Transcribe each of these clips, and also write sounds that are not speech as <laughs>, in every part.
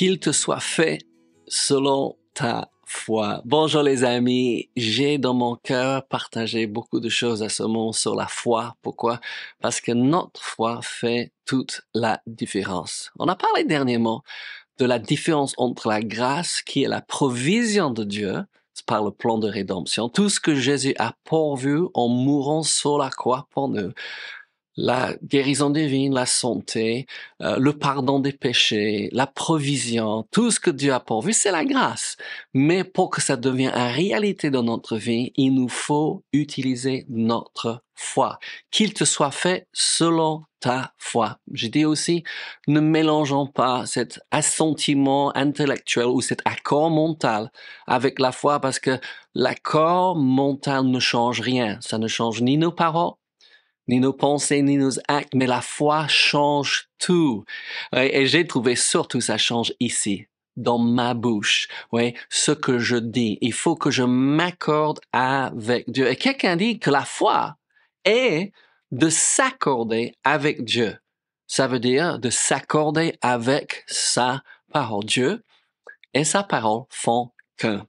qu'il te soit fait selon ta foi. Bonjour les amis, j'ai dans mon cœur partagé beaucoup de choses à ce moment sur la foi. Pourquoi Parce que notre foi fait toute la différence. On a parlé dernièrement de la différence entre la grâce qui est la provision de Dieu par le plan de rédemption, tout ce que Jésus a pourvu en mourant sur la croix pour nous, la guérison divine, la santé, euh, le pardon des péchés, la provision, tout ce que Dieu a pourvu, c'est la grâce. Mais pour que ça devienne une réalité dans notre vie, il nous faut utiliser notre foi. Qu'il te soit fait selon ta foi. J'ai dit aussi, ne mélangeons pas cet assentiment intellectuel ou cet accord mental avec la foi parce que l'accord mental ne change rien. Ça ne change ni nos paroles, ni nos pensées, ni nos actes, mais la foi change tout. Et j'ai trouvé surtout ça change ici dans ma bouche, oui, ce que je dis. Il faut que je m'accorde avec Dieu. Et quelqu'un dit que la foi est de s'accorder avec Dieu. Ça veut dire de s'accorder avec sa parole. Dieu et sa parole font qu'un.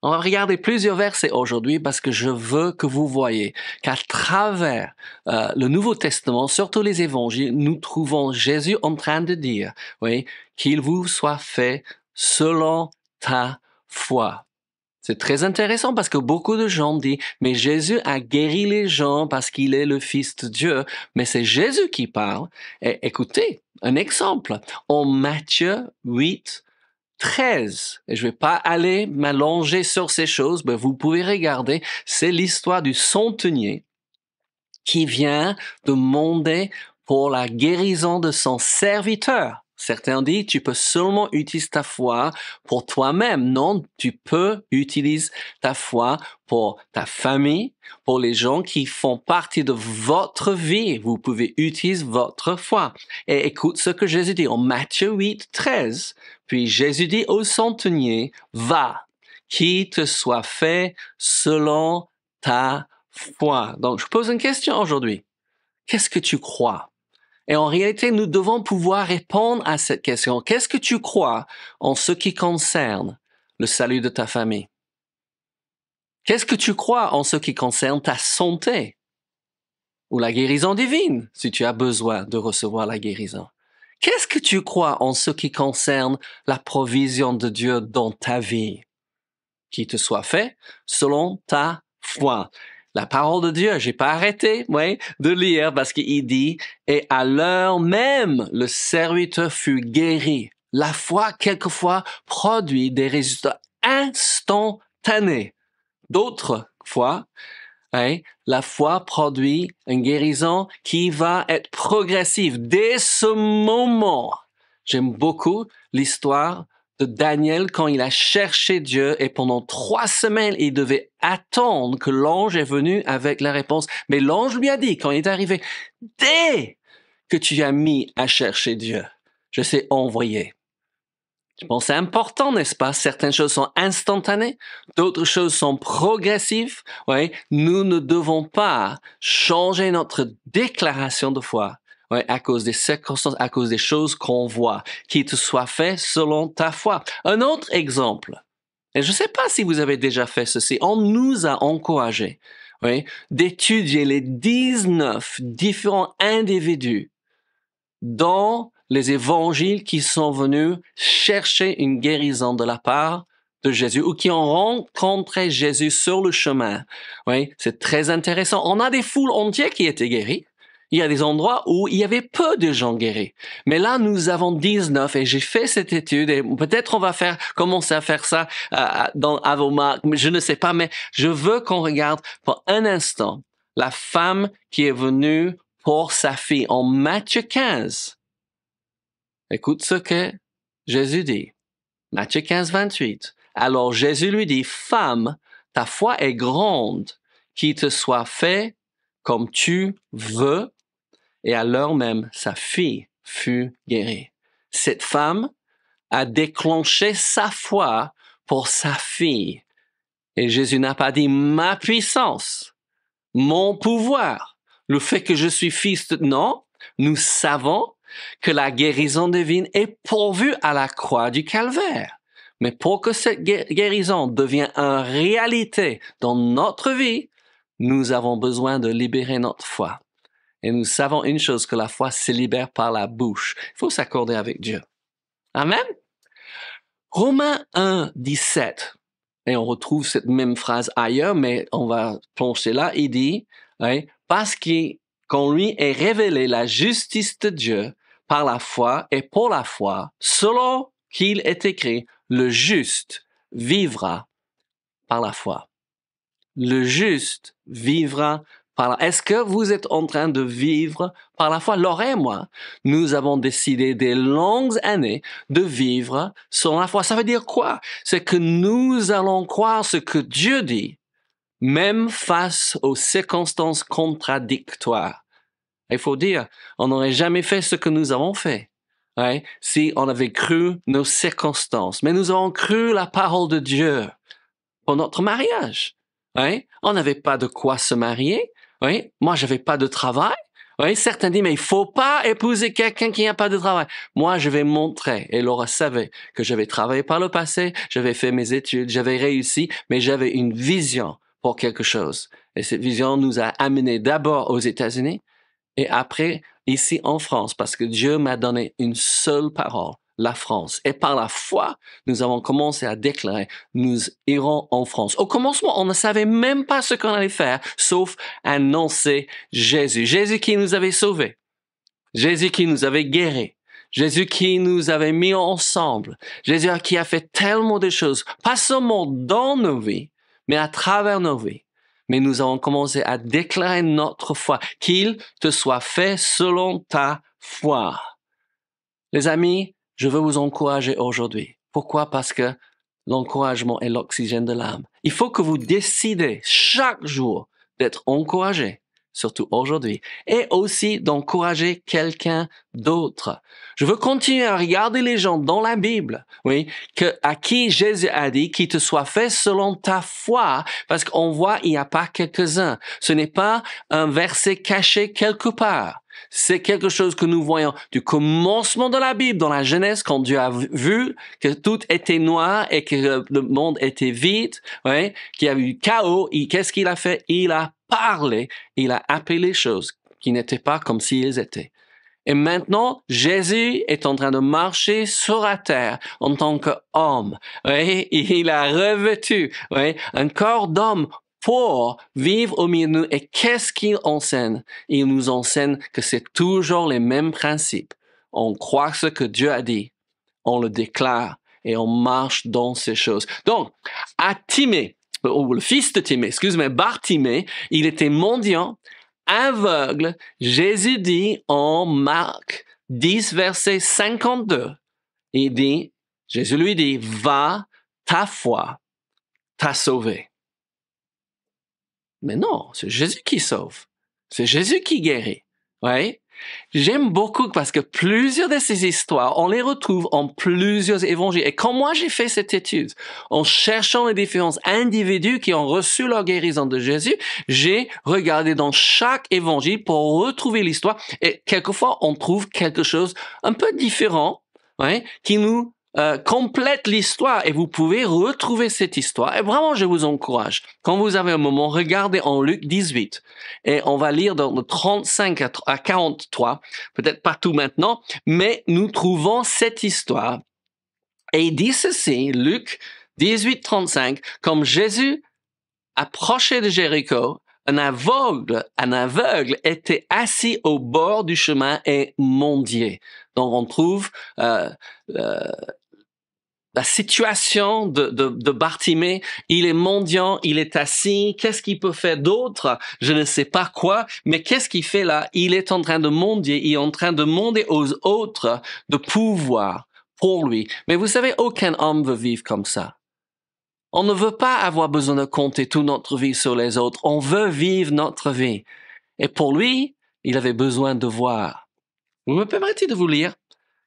On va regarder plusieurs versets aujourd'hui parce que je veux que vous voyez qu'à travers euh, le Nouveau Testament, surtout les évangiles, nous trouvons Jésus en train de dire, oui, qu'il vous soit fait selon ta foi. C'est très intéressant parce que beaucoup de gens disent, mais Jésus a guéri les gens parce qu'il est le Fils de Dieu, mais c'est Jésus qui parle. écoutez, un exemple, en Matthieu 8, 13, et je ne vais pas aller m'allonger sur ces choses, mais vous pouvez regarder, c'est l'histoire du centenier qui vient demander pour la guérison de son serviteur. Certains disent, tu peux seulement utiliser ta foi pour toi-même. Non, tu peux utiliser ta foi pour ta famille, pour les gens qui font partie de votre vie. Vous pouvez utiliser votre foi. Et écoute ce que Jésus dit en Matthieu 8, 13. Puis Jésus dit au centenier, va, qui te soit fait selon ta foi. Donc, je pose une question aujourd'hui. Qu'est-ce que tu crois? Et en réalité, nous devons pouvoir répondre à cette question. Qu'est-ce que tu crois en ce qui concerne le salut de ta famille? Qu'est-ce que tu crois en ce qui concerne ta santé? Ou la guérison divine, si tu as besoin de recevoir la guérison. Qu'est-ce que tu crois en ce qui concerne la provision de Dieu dans ta vie? Qui te soit fait selon ta foi la parole de Dieu. J'ai pas arrêté, ouais, de lire parce qu'il dit, et à l'heure même, le serviteur fut guéri. La foi, quelquefois, produit des résultats instantanés. D'autres fois, hein, la foi produit une guérison qui va être progressive dès ce moment. J'aime beaucoup l'histoire de Daniel quand il a cherché Dieu et pendant trois semaines, il devait attendre que l'ange est venu avec la réponse. Mais l'ange lui a dit, quand il est arrivé, dès que tu as mis à chercher Dieu, je sais envoyé. » Je pense c'est important, n'est-ce pas? Certaines choses sont instantanées, d'autres choses sont progressives. Oui, nous ne devons pas changer notre déclaration de foi à cause des circonstances, à cause des choses qu'on voit, qui te soit fait selon ta foi. Un autre exemple, et je ne sais pas si vous avez déjà fait ceci, on nous a encouragé d'étudier les 19 différents individus dans les évangiles qui sont venus chercher une guérison de la part de Jésus ou qui ont rencontré Jésus sur le chemin. Oui, c'est très intéressant. On a des foules entières qui étaient guéries il y a des endroits où il y avait peu de gens guéris. Mais là, nous avons 19 et j'ai fait cette étude et peut-être on va faire commencer à faire ça euh, dans, à vos marques, je ne sais pas, mais je veux qu'on regarde pour un instant la femme qui est venue pour sa fille en Matthieu 15. Écoute ce que Jésus dit. Matthieu 15, 28. Alors Jésus lui dit, Femme, ta foi est grande, qu'il te soit fait comme tu veux et à l'heure même, sa fille fut guérie. Cette femme a déclenché sa foi pour sa fille. Et Jésus n'a pas dit ma puissance, mon pouvoir, le fait que je suis fils. De... Non, nous savons que la guérison divine est pourvue à la croix du calvaire. Mais pour que cette guérison devienne une réalité dans notre vie, nous avons besoin de libérer notre foi. Et nous savons une chose, que la foi se libère par la bouche. Il faut s'accorder avec Dieu. Amen. Romains 1, 17. Et on retrouve cette même phrase ailleurs, mais on va plonger là. Il dit, hein, parce quand lui est révélé la justice de Dieu par la foi et pour la foi, selon qu'il est écrit, le juste vivra par la foi. Le juste vivra est-ce que vous êtes en train de vivre par la foi Laure et moi, nous avons décidé des longues années de vivre sans la foi. Ça veut dire quoi C'est que nous allons croire ce que Dieu dit, même face aux circonstances contradictoires. Il faut dire, on n'aurait jamais fait ce que nous avons fait. si on avait cru nos circonstances. Mais nous avons cru la parole de Dieu pour notre mariage. on n'avait pas de quoi se marier, oui, moi, j'avais pas de travail. Oui, certains disent, mais il faut pas épouser quelqu'un qui n'a pas de travail. Moi, je vais montrer, et Laura savait, que j'avais travaillé par le passé, j'avais fait mes études, j'avais réussi, mais j'avais une vision pour quelque chose. Et cette vision nous a amenés d'abord aux États-Unis et après ici en France, parce que Dieu m'a donné une seule parole la France. Et par la foi, nous avons commencé à déclarer, nous irons en France. Au commencement, on ne savait même pas ce qu'on allait faire, sauf annoncer Jésus. Jésus qui nous avait sauvés. Jésus qui nous avait guéris. Jésus qui nous avait mis ensemble. Jésus qui a fait tellement de choses, pas seulement dans nos vies, mais à travers nos vies. Mais nous avons commencé à déclarer notre foi, qu'il te soit fait selon ta foi. Les amis, je veux vous encourager aujourd'hui. Pourquoi Parce que l'encouragement est l'oxygène de l'âme. Il faut que vous décidez chaque jour d'être encouragé surtout aujourd'hui, et aussi d'encourager quelqu'un d'autre. Je veux continuer à regarder les gens dans la Bible, oui, que, à qui Jésus a dit qu'il te soit fait selon ta foi, parce qu'on voit il n'y a pas quelques-uns. Ce n'est pas un verset caché quelque part. C'est quelque chose que nous voyons du commencement de la Bible, dans la Genèse, quand Dieu a vu que tout était noir et que le monde était vide, oui, qu'il y a eu chaos, Et qu'est-ce qu'il a fait? Il a parlé, il a appelé les choses qui n'étaient pas comme elles étaient. Et maintenant, Jésus est en train de marcher sur la terre en tant qu'homme. Oui, il a revêtu oui, un corps d'homme pour vivre au milieu de nous. Et qu'est-ce qu'il enseigne Il nous enseigne que c'est toujours les mêmes principes. On croit ce que Dieu a dit, on le déclare et on marche dans ces choses. Donc, à ou oh, le fils de Timée, excusez moi Bartimée, il était mendiant, aveugle. Jésus dit en Marc 10, verset 52, il dit, Jésus lui dit, va, ta foi t'a sauvé. Mais non, c'est Jésus qui sauve. C'est Jésus qui guérit. Ouais? J'aime beaucoup parce que plusieurs de ces histoires, on les retrouve en plusieurs évangiles. Et quand moi j'ai fait cette étude, en cherchant les différents individus qui ont reçu leur guérison de Jésus, j'ai regardé dans chaque évangile pour retrouver l'histoire. Et quelquefois, on trouve quelque chose un peu différent, hein, qui nous euh, complète l'histoire et vous pouvez retrouver cette histoire. Et vraiment, je vous encourage, quand vous avez un moment, regardez en Luc 18 et on va lire dans le 35 à 43, peut-être pas tout maintenant, mais nous trouvons cette histoire. Et il dit ceci, Luc 18, 35, comme Jésus approchait de Jéricho, un aveugle, un aveugle était assis au bord du chemin et mendiait. Donc on trouve euh, euh, la situation de, de, il est mendiant, il est assis, qu'est-ce qu'il peut faire d'autre Je ne sais pas quoi, mais qu'est-ce qu'il fait là Il est en train de mendier, il est en train de demander aux autres de pouvoir pour lui. Mais vous savez, aucun homme veut vivre comme ça. On ne veut pas avoir besoin de compter toute notre vie sur les autres, on veut vivre notre vie. Et pour lui, il avait besoin de voir vous me permettez de vous lire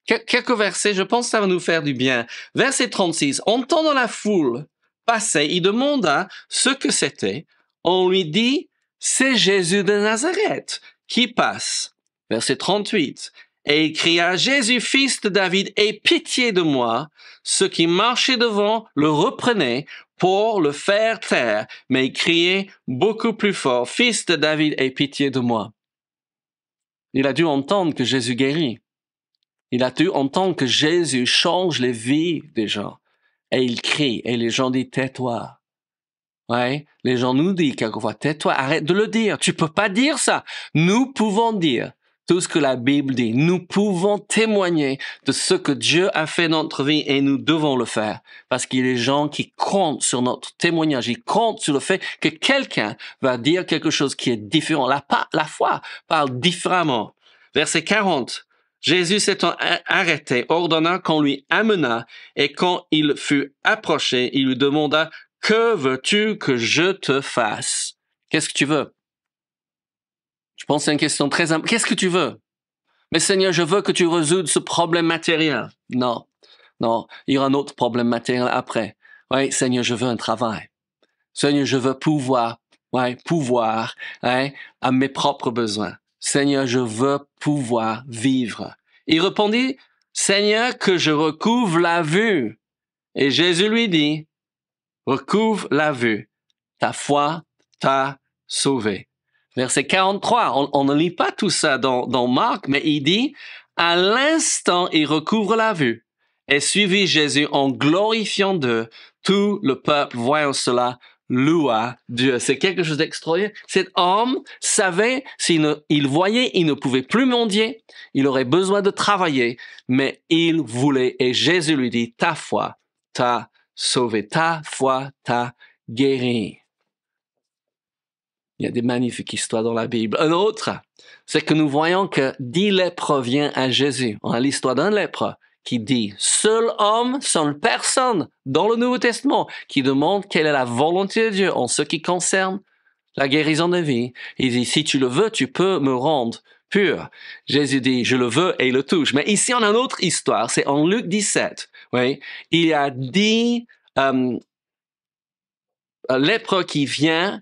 quelques versets, je pense que ça va nous faire du bien. Verset 36. Entendant la foule passer, il demanda ce que c'était. On lui dit, c'est Jésus de Nazareth qui passe. Verset 38. Et il cria, Jésus, fils de David, aie pitié de moi. Ceux qui marchaient devant le reprenaient pour le faire taire, mais il criait beaucoup plus fort, Fils de David, aie pitié de moi. Il a dû entendre que Jésus guérit. Il a dû entendre que Jésus change les vies des gens. Et il crie, et les gens disent tais-toi. Ouais, les gens nous disent quelquefois tais-toi, arrête de le dire. Tu peux pas dire ça. Nous pouvons dire tout ce que la Bible dit. Nous pouvons témoigner de ce que Dieu a fait dans notre vie et nous devons le faire parce qu'il y a des gens qui comptent sur notre témoignage, ils comptent sur le fait que quelqu'un va dire quelque chose qui est différent. La, la foi parle différemment. Verset 40. Jésus s'étant arrêté, ordonna qu'on lui amena, et quand il fut approché, il lui demanda, Que veux-tu que je te fasse Qu'est-ce que tu veux je pense que c'est une question très importante. Qu'est-ce que tu veux Mais Seigneur, je veux que tu résoudes ce problème matériel. Non, non, il y aura un autre problème matériel après. Oui, Seigneur, je veux un travail. Seigneur, je veux pouvoir, oui, pouvoir Hein, à mes propres besoins. Seigneur, je veux pouvoir vivre. Il répondit, Seigneur, que je recouvre la vue. Et Jésus lui dit, recouvre la vue. Ta foi t'a sauvé verset 43. On, ne lit pas tout ça dans, Marc, mais il dit, à l'instant, il recouvre la vue et suivit Jésus en glorifiant Dieu. Tout le peuple voyant cela loua Dieu. C'est quelque chose d'extraordinaire. Cet homme savait, s'il il voyait, il ne pouvait plus mendier, il aurait besoin de travailler, mais il voulait. Et Jésus lui dit, ta foi t'a sauvé, ta foi t'a guéri. Il y a des magnifiques histoires dans la Bible. Un autre, c'est que nous voyons que dix lépreux viennent à Jésus. On a l'histoire d'un lépreux qui dit Seul homme, seule personne dans le Nouveau Testament qui demande quelle est la volonté de Dieu en ce qui concerne la guérison de vie. Il dit Si tu le veux, tu peux me rendre pur. Jésus dit Je le veux et il le touche. Mais ici, on a une autre histoire. C'est en Luc 17. Oui, il y a dix euh, euh lépreux qui vient »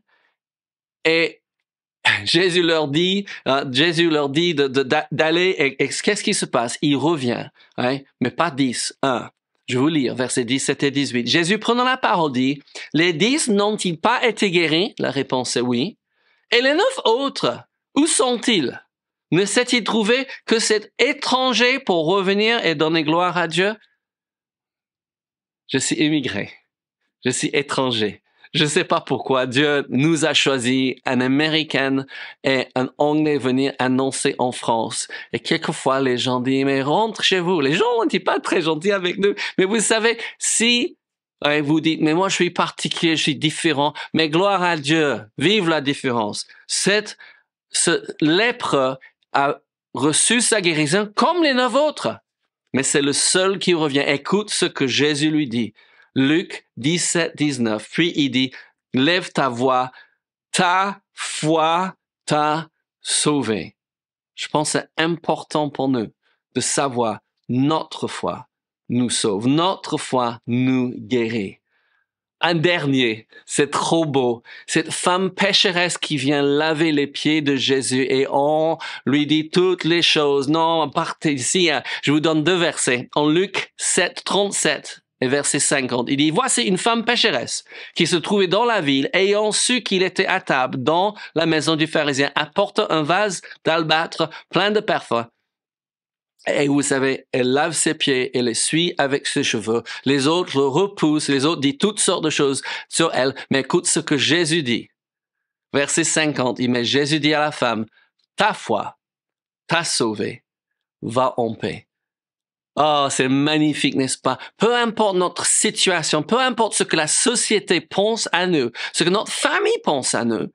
Et <laughs> Jésus leur dit, hein, Jésus leur dit d'aller, et, qu'est-ce qui se passe? Il revient, hein, mais pas 10, un. Je vais vous lire, versets 17 et 18. Jésus prenant la parole dit, les dix n'ont-ils pas été guéris? La réponse est oui. Et les neuf autres, où sont-ils? Ne s'est-il trouvé que cet étranger pour revenir et donner gloire à Dieu? Je suis immigré. Je suis étranger. Je ne sais pas pourquoi Dieu nous a choisi un Américain et un Anglais venir annoncer en France. Et quelquefois, les gens disent, mais rentre chez vous. Les gens ne dit pas très gentils avec nous. Mais vous savez, si vous dites, mais moi je suis particulier, je suis différent, mais gloire à Dieu, vive la différence. Cette, ce lèpre a reçu sa guérison comme les neuf autres. Mais c'est le seul qui revient. Écoute ce que Jésus lui dit. Luc 17, 19. Puis il dit, lève ta voix, ta foi t'a sauvé. Je pense que c'est important pour nous de savoir notre foi nous sauve, notre foi nous guérit. Un dernier, c'est trop beau. Cette femme pécheresse qui vient laver les pieds de Jésus et on lui dit toutes les choses. Non, partez ici. Hein. Je vous donne deux versets. En Luc 7, 37, et verset 50. Il dit, voici une femme pécheresse qui se trouvait dans la ville, ayant su qu'il était à table dans la maison du pharisien, apporte un vase d'albâtre plein de parfum. Et vous savez, elle lave ses pieds et les suit avec ses cheveux. Les autres le repoussent, les autres disent toutes sortes de choses sur elle. Mais écoute ce que Jésus dit. Verset 50, il met Jésus dit à la femme, ta foi t'a sauvée, va en paix. Oh, c'est magnifique, n'est-ce pas Peu importe notre situation, peu importe ce que la société pense à nous, ce que notre famille pense à nous,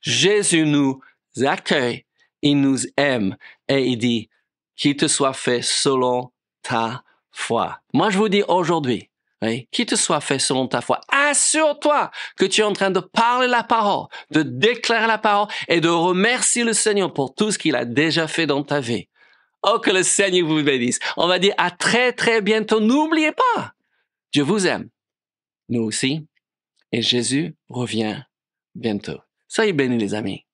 Jésus nous accueille, il nous aime et il dit qu'il te soit fait selon ta foi. Moi, je vous dis aujourd'hui, oui, hein, qu'il te soit fait selon ta foi. Assure-toi que tu es en train de parler la parole, de déclarer la parole et de remercier le Seigneur pour tout ce qu'il a déjà fait dans ta vie. Oh, que le Seigneur vous bénisse. On va dire à très, très bientôt. N'oubliez pas, je vous aime. Nous aussi. Et Jésus revient bientôt. Soyez bénis, les amis.